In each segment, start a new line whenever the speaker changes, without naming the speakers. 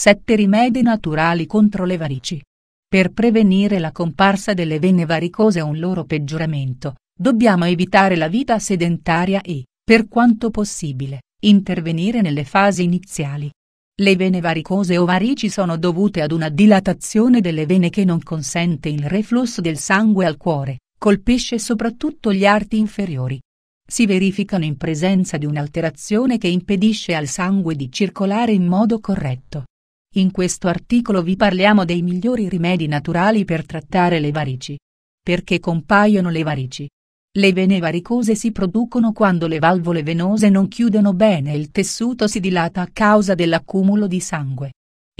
7 rimedi naturali contro le varici. Per prevenire la comparsa delle vene varicose o un loro peggioramento, dobbiamo evitare la vita sedentaria e, per quanto possibile, intervenire nelle fasi iniziali. Le vene varicose o varici sono dovute ad una dilatazione delle vene che non consente il reflusso del sangue al cuore, colpisce soprattutto gli arti inferiori. Si verificano in presenza di un'alterazione che impedisce al sangue di circolare in modo corretto in questo articolo vi parliamo dei migliori rimedi naturali per trattare le varici. Perché compaiono le varici? Le vene varicose si producono quando le valvole venose non chiudono bene e il tessuto si dilata a causa dell'accumulo di sangue.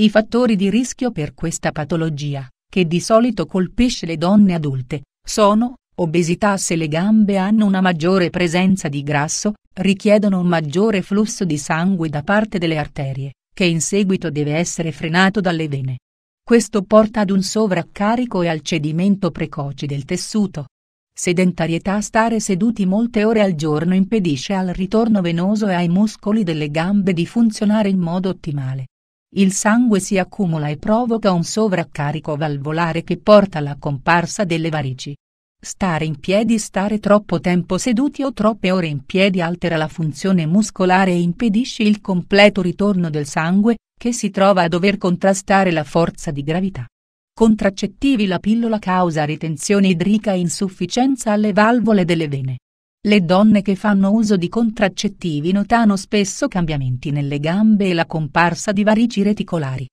I fattori di rischio per questa patologia, che di solito colpisce le donne adulte, sono obesità se le gambe hanno una maggiore presenza di grasso, richiedono un maggiore flusso di sangue da parte delle arterie che in seguito deve essere frenato dalle vene. Questo porta ad un sovraccarico e al cedimento precoce del tessuto. Sedentarietà Stare seduti molte ore al giorno impedisce al ritorno venoso e ai muscoli delle gambe di funzionare in modo ottimale. Il sangue si accumula e provoca un sovraccarico valvolare che porta alla comparsa delle varici, Stare in piedi Stare troppo tempo seduti o troppe ore in piedi altera la funzione muscolare e impedisce il completo ritorno del sangue, che si trova a dover contrastare la forza di gravità. Contraccettivi La pillola causa ritenzione idrica e insufficienza alle valvole delle vene. Le donne che fanno uso di contraccettivi notano spesso cambiamenti nelle gambe e la comparsa di varici reticolari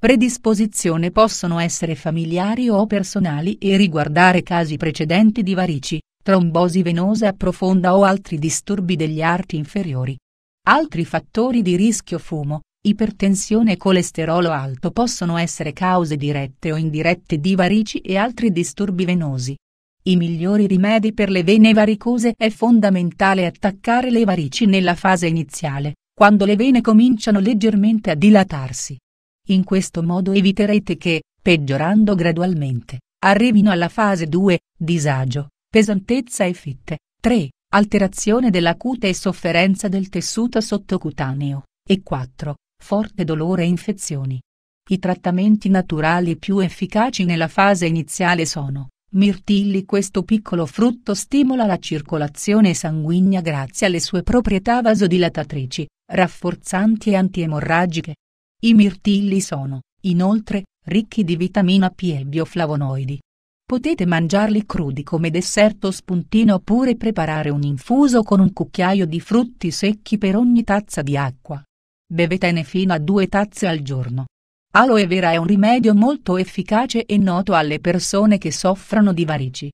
predisposizione possono essere familiari o personali e riguardare casi precedenti di varici, trombosi venosa profonda o altri disturbi degli arti inferiori. Altri fattori di rischio fumo, ipertensione e colesterolo alto possono essere cause dirette o indirette di varici e altri disturbi venosi. I migliori rimedi per le vene varicose è fondamentale attaccare le varici nella fase iniziale, quando le vene cominciano leggermente a dilatarsi. In questo modo eviterete che, peggiorando gradualmente, arrivino alla fase 2, disagio, pesantezza e fitte, 3, alterazione dell'acute e sofferenza del tessuto sottocutaneo, e 4, forte dolore e infezioni. I trattamenti naturali più efficaci nella fase iniziale sono Mirtilli Questo piccolo frutto stimola la circolazione sanguigna grazie alle sue proprietà vasodilatatrici, rafforzanti e antiemorragiche, i mirtilli sono, inoltre, ricchi di vitamina P e bioflavonoidi. Potete mangiarli crudi come dessert o spuntino oppure preparare un infuso con un cucchiaio di frutti secchi per ogni tazza di acqua. Bevetene fino a due tazze al giorno. Aloe vera è un rimedio molto efficace e noto alle persone che soffrono di varici.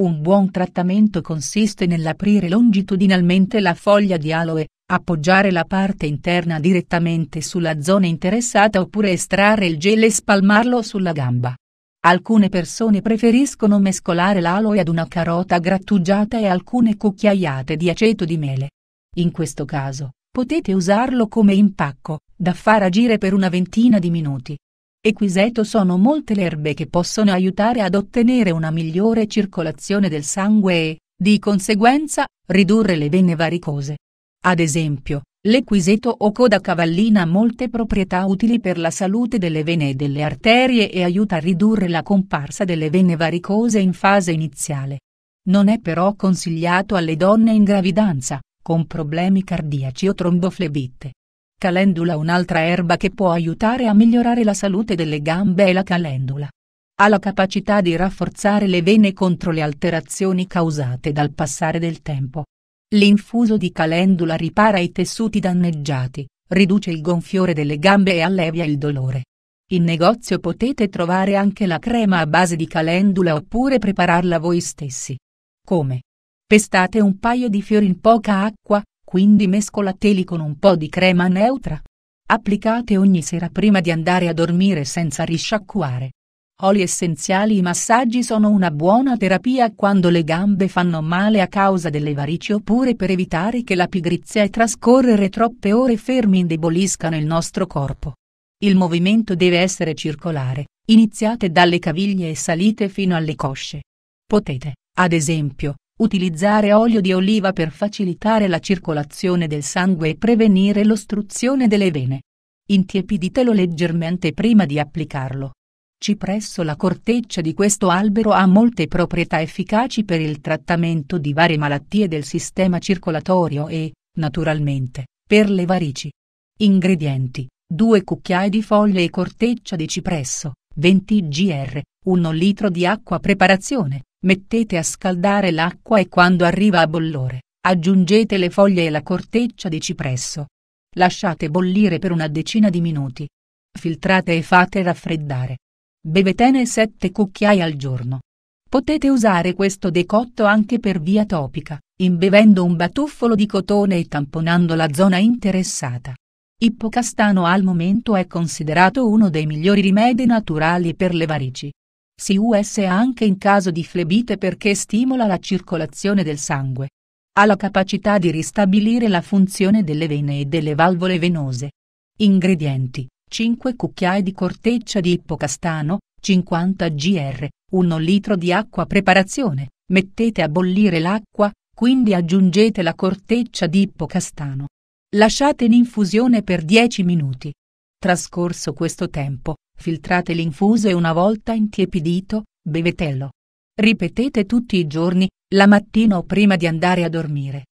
Un buon trattamento consiste nell'aprire longitudinalmente la foglia di aloe, appoggiare la parte interna direttamente sulla zona interessata oppure estrarre il gel e spalmarlo sulla gamba. Alcune persone preferiscono mescolare l'aloe ad una carota grattugiata e alcune cucchiaiate di aceto di mele. In questo caso, potete usarlo come impacco, da far agire per una ventina di minuti. Equiseto sono molte le erbe che possono aiutare ad ottenere una migliore circolazione del sangue e, di conseguenza, ridurre le vene varicose. Ad esempio, l'equiseto o coda cavallina ha molte proprietà utili per la salute delle vene e delle arterie e aiuta a ridurre la comparsa delle vene varicose in fase iniziale. Non è però consigliato alle donne in gravidanza, con problemi cardiaci o tromboflebite. Calendula Un'altra erba che può aiutare a migliorare la salute delle gambe è la calendula. Ha la capacità di rafforzare le vene contro le alterazioni causate dal passare del tempo. L'infuso di calendula ripara i tessuti danneggiati, riduce il gonfiore delle gambe e allevia il dolore. In negozio potete trovare anche la crema a base di calendula oppure prepararla voi stessi. Come? Pestate un paio di fiori in poca acqua, quindi mescolateli con un po' di crema neutra. Applicate ogni sera prima di andare a dormire senza risciacquare. Oli essenziali I massaggi sono una buona terapia quando le gambe fanno male a causa delle varici oppure per evitare che la pigrizia e trascorrere troppe ore fermi indeboliscano il nostro corpo. Il movimento deve essere circolare, iniziate dalle caviglie e salite fino alle cosce. Potete, ad esempio, Utilizzare olio di oliva per facilitare la circolazione del sangue e prevenire l'ostruzione delle vene. Intiepiditelo leggermente prima di applicarlo. Cipresso la corteccia di questo albero ha molte proprietà efficaci per il trattamento di varie malattie del sistema circolatorio e, naturalmente, per le varici. Ingredienti: 2 cucchiai di foglie e corteccia di cipresso, 20 gr, 1 litro di acqua preparazione Mettete a scaldare l'acqua e quando arriva a bollore, aggiungete le foglie e la corteccia di cipresso. Lasciate bollire per una decina di minuti. Filtrate e fate raffreddare. Bevetene 7 cucchiai al giorno. Potete usare questo decotto anche per via topica, imbevendo un batuffolo di cotone e tamponando la zona interessata. Ippocastano al momento è considerato uno dei migliori rimedi naturali per le varici. Si usa anche in caso di flebite perché stimola la circolazione del sangue. Ha la capacità di ristabilire la funzione delle vene e delle valvole venose. Ingredienti 5 cucchiai di corteccia di ippocastano, 50 gr, 1 litro di acqua preparazione, mettete a bollire l'acqua, quindi aggiungete la corteccia di ippocastano. Lasciate in infusione per 10 minuti. Trascorso questo tempo, Filtrate l'infuso e una volta intiepidito, bevetelo. Ripetete tutti i giorni, la mattina o prima di andare a dormire.